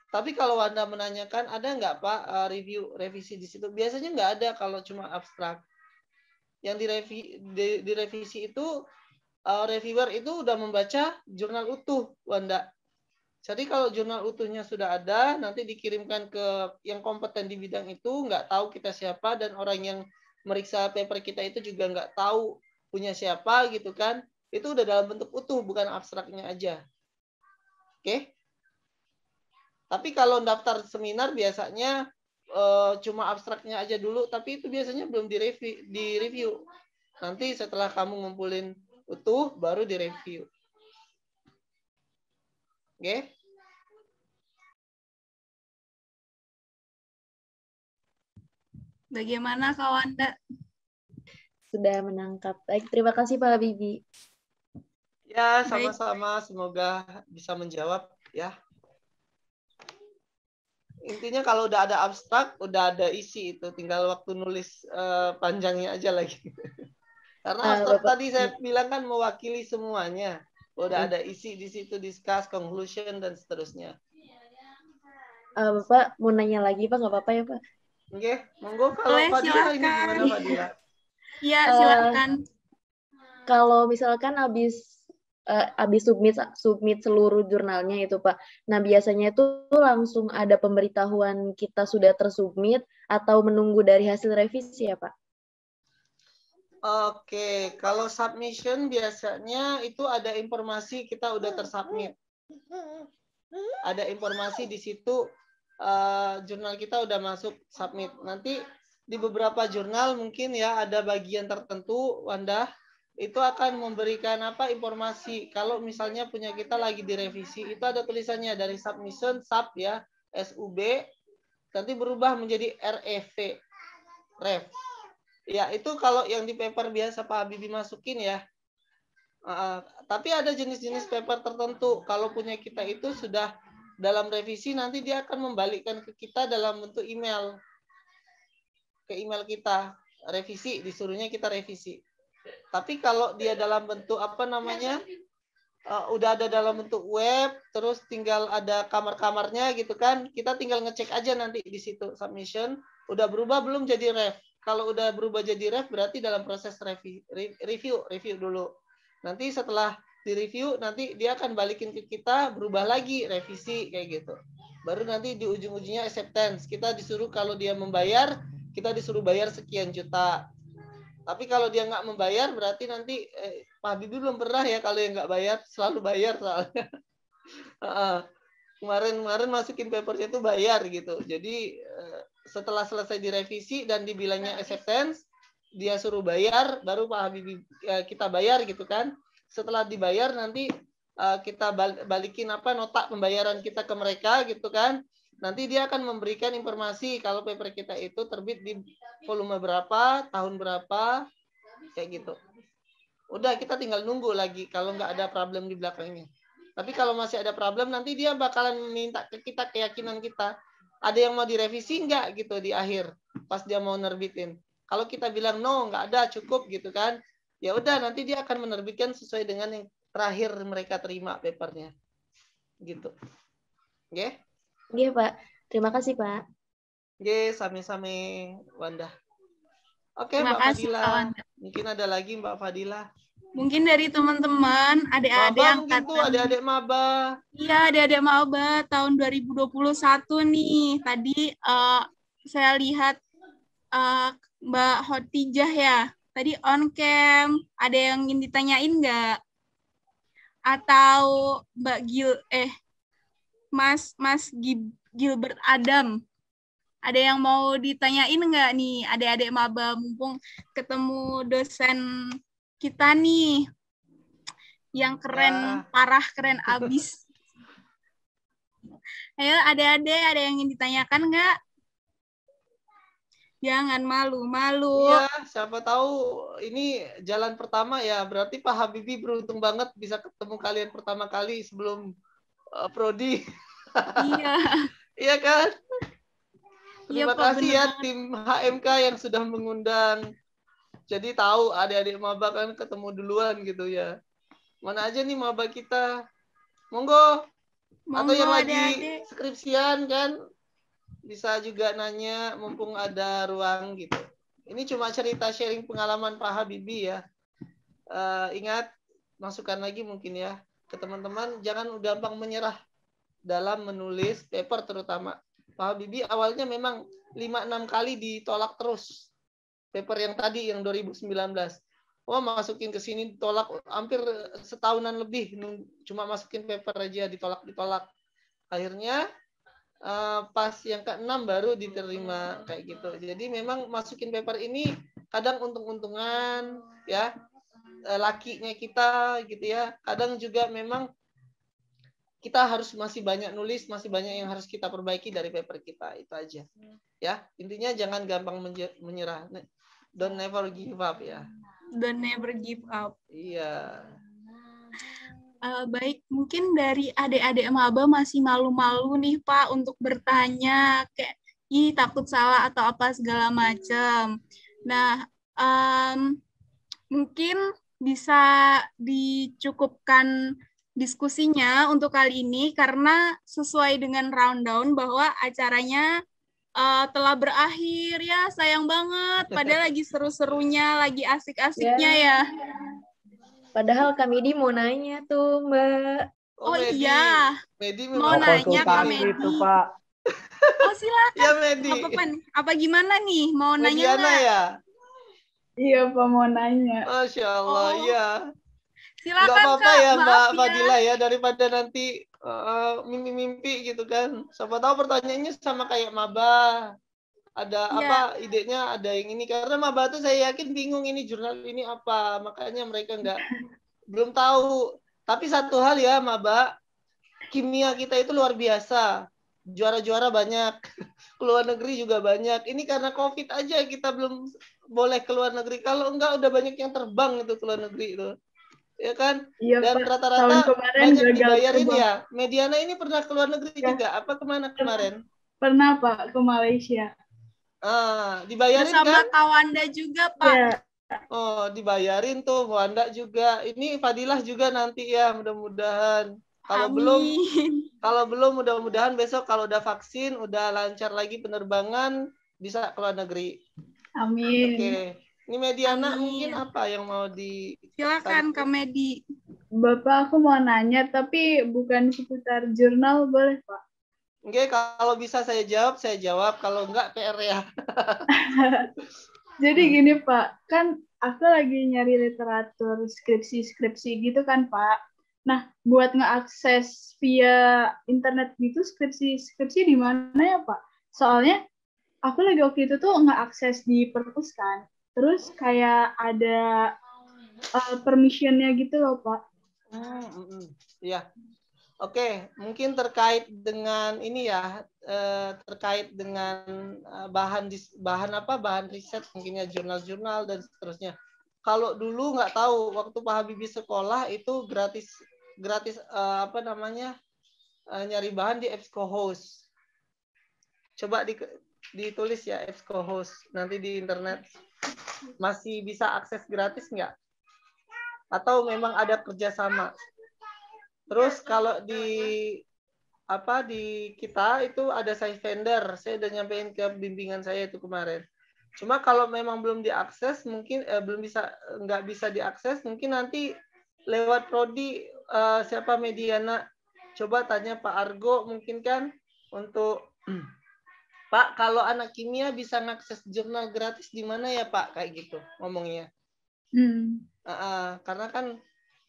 tapi kalau Anda menanyakan ada nggak Pak eh, review revisi di situ? Biasanya nggak ada kalau cuma abstrak. Yang direvi, di, direvisi itu uh, reviewer itu udah membaca jurnal utuh, Wanda. Jadi kalau jurnal utuhnya sudah ada, nanti dikirimkan ke yang kompeten di bidang itu, nggak tahu kita siapa dan orang yang meriksa paper kita itu juga nggak tahu punya siapa gitu kan. Itu udah dalam bentuk utuh, bukan abstraknya aja. Oke. Okay? Tapi kalau daftar seminar biasanya uh, cuma abstraknya aja dulu, tapi itu biasanya belum direview. direview. Nanti setelah kamu ngumpulin utuh, baru direview. Oke? Okay? Bagaimana kawan? Anda? Sudah menangkap. Baik, terima kasih Pak Bibi. Ya, sama-sama. Semoga bisa menjawab ya intinya kalau udah ada abstrak udah ada isi itu tinggal waktu nulis uh, panjangnya aja lagi karena uh, abstrak tadi saya bilang kan mewakili semuanya udah ada isi di situ discuss conclusion dan seterusnya uh, bapak mau nanya lagi pak nggak apa-apa ya pak oke okay. monggo kalau ya, pak Dila ini gimana pak Dila ya silakan. Uh, kalau misalkan habis uh, eh, abis submit submit seluruh jurnalnya itu Pak. Nah, biasanya itu langsung ada pemberitahuan kita sudah tersubmit atau menunggu dari hasil revisi ya, Pak? Oke, kalau submission biasanya itu ada informasi kita udah tersubmit. Ada informasi di situ uh, jurnal kita udah masuk submit. Nanti di beberapa jurnal mungkin ya ada bagian tertentu Wanda itu akan memberikan apa informasi kalau misalnya punya kita lagi direvisi itu ada tulisannya dari submission sub ya sub nanti berubah menjadi rev rev ya itu kalau yang di paper biasa Pak Habibie masukin ya uh, tapi ada jenis-jenis paper tertentu kalau punya kita itu sudah dalam revisi nanti dia akan membalikkan ke kita dalam bentuk email ke email kita revisi disuruhnya kita revisi tapi kalau dia dalam bentuk apa namanya? Uh, udah ada dalam bentuk web, terus tinggal ada kamar-kamarnya gitu kan. Kita tinggal ngecek aja nanti di situ submission. Udah berubah belum jadi ref? Kalau udah berubah jadi ref berarti dalam proses review, review, review dulu. Nanti setelah di review nanti dia akan balikin ke kita berubah lagi revisi kayak gitu. Baru nanti di ujung-ujungnya acceptance. Kita disuruh kalau dia membayar, kita disuruh bayar sekian juta tapi kalau dia nggak membayar berarti nanti eh, Pak Habibie belum pernah ya kalau yang nggak bayar selalu bayar soalnya. Kemarin-kemarin masukin papernya itu bayar gitu. Jadi eh, setelah selesai direvisi dan dibilangnya nah. acceptance, dia suruh bayar, baru Pak Habibie ya, kita bayar gitu kan. Setelah dibayar nanti eh, kita balikin apa nota pembayaran kita ke mereka gitu kan nanti dia akan memberikan informasi kalau paper kita itu terbit di volume berapa, tahun berapa, kayak gitu. Udah kita tinggal nunggu lagi kalau nggak ada problem di belakangnya. Tapi kalau masih ada problem nanti dia bakalan minta ke kita keyakinan kita. Ada yang mau direvisi nggak gitu di akhir pas dia mau nerbitin. Kalau kita bilang no nggak ada cukup gitu kan, ya udah nanti dia akan menerbitkan sesuai dengan yang terakhir mereka terima papernya gitu. Oke? Okay? Iya Pak. Terima kasih Pak. Oke, sami-sami Wanda. Oke okay, Mbak kasih, Fadila. Wanda. Mungkin ada lagi Mbak Fadila. Mungkin dari teman-teman, adik-adik yang mungkin ada adik-adik maba. Iya, adik-adik maba tahun 2021 nih. Tadi uh, saya lihat uh, Mbak Hotijah ya. Tadi on cam, ada yang ingin ditanyain nggak? Atau Mbak Gil, eh Mas Mas Gilbert Adam. Ada yang mau ditanyain nggak nih adik-adik maba mumpung ketemu dosen kita nih yang keren ya. parah keren abis. Ayo ada adik ada yang ingin ditanyakan nggak? Jangan malu-malu. Iya, siapa tahu ini jalan pertama ya. Berarti Pak Habibie beruntung banget bisa ketemu kalian pertama kali sebelum uh, Prodi. Iya. iya kan? Iya, Terima ya, kasih ya tim HMK yang sudah mengundang. Jadi tahu adik-adik maba kan ketemu duluan gitu ya. Mana aja nih maba kita? Monggo. Monggo Atau yang lagi skripsian kan bisa juga nanya mumpung ada ruang gitu. Ini cuma cerita sharing pengalaman Pak Habibie ya. Uh, ingat masukan lagi mungkin ya ke teman-teman jangan gampang menyerah dalam menulis paper terutama. Pak Habibie awalnya memang 5-6 kali ditolak terus. Paper yang tadi yang 2019. Wah masukin ke sini ditolak hampir setahunan lebih cuma masukin paper aja ditolak ditolak. Akhirnya uh, pas yang ke enam baru diterima kayak gitu. Jadi memang masukin paper ini kadang untung-untungan ya Eh, lakinya kita gitu ya. Kadang juga memang kita harus masih banyak nulis, masih banyak yang harus kita perbaiki dari paper kita. Itu aja. Ya, intinya jangan gampang menyerah. Don't never give up ya. Don't never give up. Iya. Uh, baik, mungkin dari adik-adik maba masih malu-malu nih Pak untuk bertanya kayak ih takut salah atau apa segala macam. Nah, um, mungkin bisa dicukupkan diskusinya untuk kali ini karena sesuai dengan round down bahwa acaranya uh, telah berakhir ya sayang banget padahal lagi seru-serunya lagi asik-asiknya yeah. ya padahal kami di mau nanya tuh mbak oh, oh iya Medi mau nanya kami itu, Pak. oh silakan ya, apa apa gimana nih mau Mediana oh, nanya ya Iya, Pak mau nanya. Masya Allah, oh. iya. Silakan Gak apa-apa ya, Mbak ya. Fadila ya, daripada nanti uh, mimpi-mimpi gitu kan. Siapa tahu pertanyaannya sama kayak Maba. Ada ya. apa idenya ada yang ini karena Maba tuh saya yakin bingung ini jurnal ini apa. Makanya mereka enggak belum tahu. Tapi satu hal ya, Maba, kimia kita itu luar biasa. Juara-juara banyak, keluar negeri juga banyak. Ini karena COVID aja kita belum boleh keluar negeri. Kalau enggak udah banyak yang terbang itu ke luar negeri itu. Ya kan? Iya, Dan rata-rata banyak dibayarin terbang. ya. Mediana ini pernah keluar negeri ya. juga. Apa kemana kemarin? Pernah, Pak, ke Malaysia. Ah, ya, dibayarin sama kan? Kawanda juga, Pak. Ya. Oh, dibayarin tuh Wanda juga. Ini Fadilah juga nanti ya, mudah-mudahan. Kalau Amin. belum, kalau belum mudah-mudahan besok kalau udah vaksin, udah lancar lagi penerbangan, bisa keluar negeri. Amin. Oke. Ini Mediana Amin. mungkin apa yang mau di Silakan Kak Medi. Bapak aku mau nanya tapi bukan seputar jurnal boleh Pak? Oke, kalau bisa saya jawab saya jawab kalau enggak PR ya. Jadi gini Pak, kan aku lagi nyari literatur skripsi-skripsi gitu kan Pak. Nah, buat ngeakses via internet gitu skripsi-skripsi di mana ya Pak? Soalnya aku lagi waktu itu tuh nggak akses di perpus kan terus kayak ada uh, permissionnya gitu loh pak hmm, hmm, hmm. Iya. oke okay. mungkin terkait dengan ini ya eh, terkait dengan eh, bahan dis, bahan apa bahan riset mungkinnya jurnal-jurnal dan seterusnya kalau dulu nggak tahu waktu Pak Habibie sekolah itu gratis gratis uh, apa namanya uh, nyari bahan di EBSCO host. Coba di ditulis ya exco host nanti di internet masih bisa akses gratis nggak? Atau memang ada kerjasama? Terus kalau di apa di kita itu ada saya vendor, saya udah nyampein ke bimbingan saya itu kemarin. Cuma kalau memang belum diakses, mungkin eh, belum bisa nggak bisa diakses, mungkin nanti lewat prodi eh, siapa Mediana coba tanya Pak Argo mungkin kan untuk hmm. Pak, kalau anak kimia bisa mengakses jurnal gratis di mana ya Pak? Kayak gitu ngomongnya. Hmm. Uh, uh, karena kan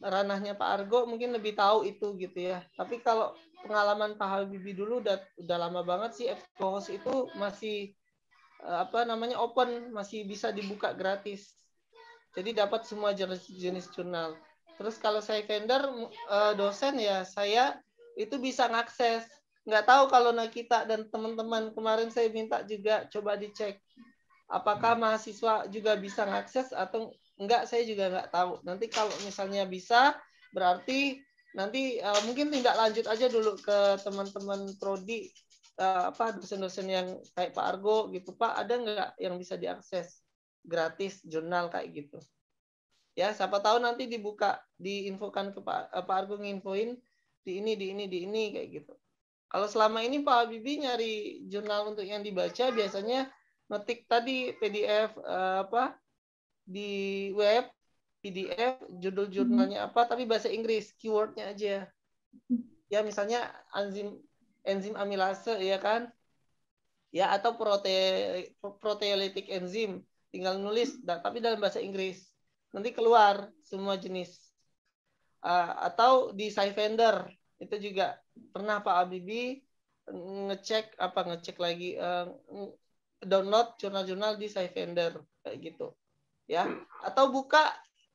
ranahnya Pak Argo mungkin lebih tahu itu gitu ya. Tapi kalau pengalaman Pak Habibie dulu udah udah lama banget sih Expos itu masih uh, apa namanya open, masih bisa dibuka gratis. Jadi dapat semua jenis jenis jurnal. Terus kalau saya vendor uh, dosen ya saya itu bisa ngakses Nggak tahu kalau Nakita dan teman-teman kemarin saya minta juga coba dicek apakah mahasiswa juga bisa mengakses atau enggak saya juga nggak tahu. Nanti kalau misalnya bisa berarti nanti uh, mungkin tidak lanjut aja dulu ke teman-teman prodi uh, apa dosen-dosen yang kayak Pak Argo gitu Pak ada nggak yang bisa diakses gratis jurnal kayak gitu ya siapa tahu nanti dibuka diinfokan ke Pak uh, Pak Argo nginfoin di ini di ini di ini kayak gitu kalau selama ini Pak Habibie nyari jurnal untuk yang dibaca biasanya ngetik tadi PDF uh, eh, apa di web PDF judul jurnalnya hmm. apa tapi bahasa Inggris keywordnya aja ya misalnya enzim enzim amilase ya kan ya atau prote proteolitik enzim tinggal nulis tapi dalam bahasa Inggris nanti keluar semua jenis uh, atau di sci itu juga pernah Pak Abibi ngecek apa ngecek lagi uh, download jurnal-jurnal di sci kayak gitu ya atau buka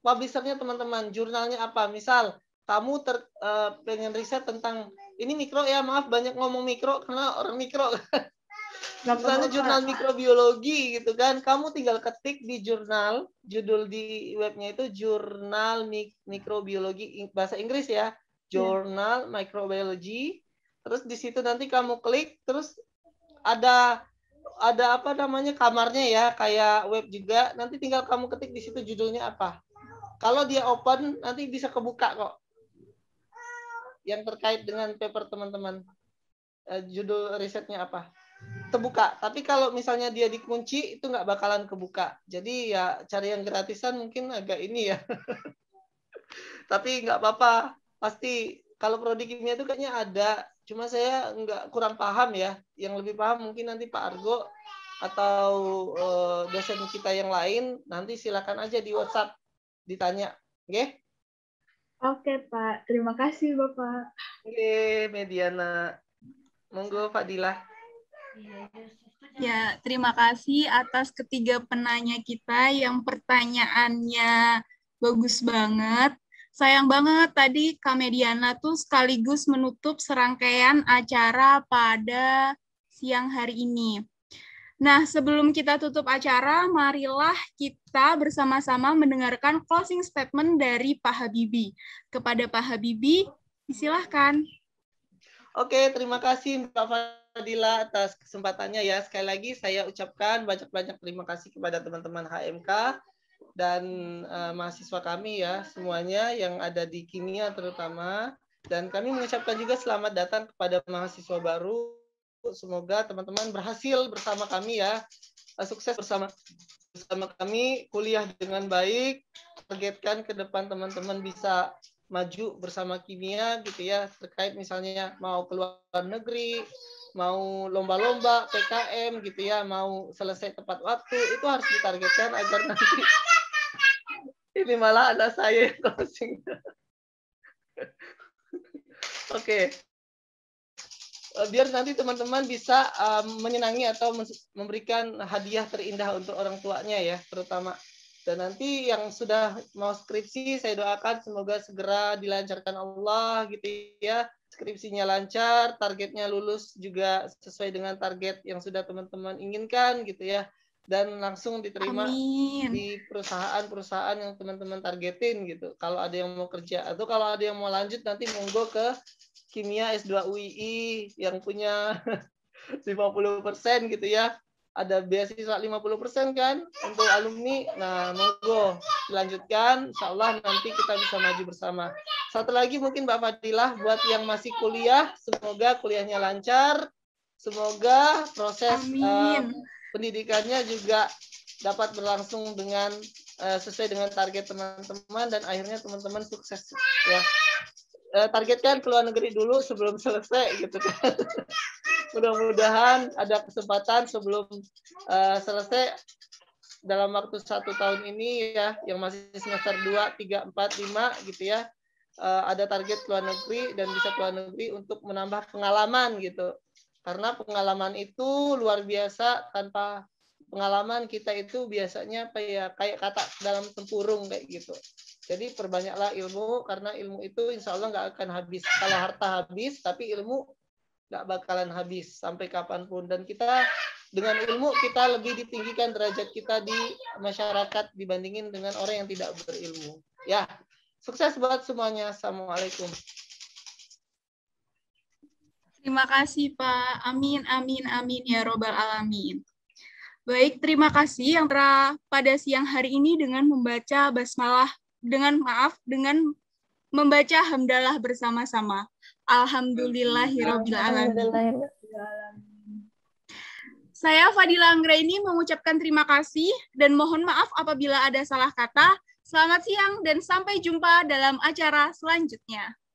publishernya teman-teman jurnalnya apa misal kamu ter, uh, pengen riset tentang ini mikro ya maaf banyak ngomong mikro karena orang mikro misalnya jurnal mikrobiologi gitu kan kamu tinggal ketik di jurnal judul di webnya itu jurnal mikrobiologi bahasa Inggris ya Ya. jurnal yeah. microbiology. Terus di situ nanti kamu klik, terus ada ada apa namanya kamarnya ya, kayak web juga. Nanti tinggal kamu ketik di situ judulnya apa. Kalau dia open nanti bisa kebuka kok. Yang terkait dengan paper teman-teman. Eh, judul risetnya apa? Terbuka. Tapi kalau misalnya dia dikunci itu nggak bakalan kebuka. Jadi ya cari yang gratisan mungkin agak ini ya. Tapi nggak apa-apa pasti kalau prodi kimia itu kayaknya ada cuma saya nggak kurang paham ya yang lebih paham mungkin nanti Pak Argo atau uh, dosen kita yang lain nanti silakan aja di WhatsApp ditanya, oke? Okay? Oke Pak, terima kasih Bapak. Oke, okay, Mediana, monggo pak dila Ya, terima kasih atas ketiga penanya kita yang pertanyaannya bagus banget. Sayang banget tadi Kamediana tuh sekaligus menutup serangkaian acara pada siang hari ini. Nah, sebelum kita tutup acara, marilah kita bersama-sama mendengarkan closing statement dari Pak Habibi Kepada Pak Habibi. silahkan. Oke, terima kasih Mbak Fadila atas kesempatannya ya. Sekali lagi saya ucapkan banyak-banyak terima kasih kepada teman-teman HMK dan uh, mahasiswa kami ya semuanya yang ada di kimia terutama dan kami mengucapkan juga selamat datang kepada mahasiswa baru semoga teman-teman berhasil bersama kami ya eh, sukses bersama bersama kami kuliah dengan baik targetkan ke depan teman-teman bisa maju bersama kimia gitu ya terkait misalnya mau keluar negeri mau lomba-lomba PKM gitu ya mau selesai tepat waktu itu harus ditargetkan agar nanti ini malah ada saya yang closing. Oke. okay. Biar nanti teman-teman bisa um, menyenangi atau memberikan hadiah terindah untuk orang tuanya ya, terutama. Dan nanti yang sudah mau skripsi, saya doakan semoga segera dilancarkan Allah gitu ya. Skripsinya lancar, targetnya lulus juga sesuai dengan target yang sudah teman-teman inginkan gitu ya dan langsung diterima Amin. di perusahaan-perusahaan yang teman-teman targetin gitu. Kalau ada yang mau kerja atau kalau ada yang mau lanjut nanti monggo ke Kimia S2 UII yang punya 50% gitu ya. Ada beasiswa 50% kan untuk alumni. Nah, monggo dilanjutkan. Insyaallah nanti kita bisa maju bersama. Satu lagi mungkin Mbak Fadilah buat yang masih kuliah, semoga kuliahnya lancar. Semoga proses eh, Amin. Um, pendidikannya juga dapat berlangsung dengan uh, sesuai dengan target teman-teman dan akhirnya teman-teman sukses ya uh, targetkan ke luar negeri dulu sebelum selesai gitu kan mudah-mudahan ada kesempatan sebelum uh, selesai dalam waktu satu tahun ini ya yang masih semester 2, 3, 4, 5 gitu ya uh, ada target ke luar negeri dan bisa ke luar negeri untuk menambah pengalaman gitu karena pengalaman itu luar biasa tanpa pengalaman kita itu biasanya apa ya kayak kata dalam tempurung kayak gitu. Jadi perbanyaklah ilmu karena ilmu itu insya Allah nggak akan habis. Kalau harta habis, tapi ilmu nggak bakalan habis sampai kapanpun. Dan kita dengan ilmu kita lebih ditinggikan derajat kita di masyarakat dibandingin dengan orang yang tidak berilmu. Ya, sukses buat semuanya. Assalamualaikum. Terima kasih Pak. Amin, amin, amin ya robbal alamin. Baik, terima kasih yang telah pada siang hari ini dengan membaca basmalah dengan maaf dengan membaca hamdalah bersama-sama. Alhamdulillahirabbil alamin. Saya Fadila ini mengucapkan terima kasih dan mohon maaf apabila ada salah kata. Selamat siang dan sampai jumpa dalam acara selanjutnya.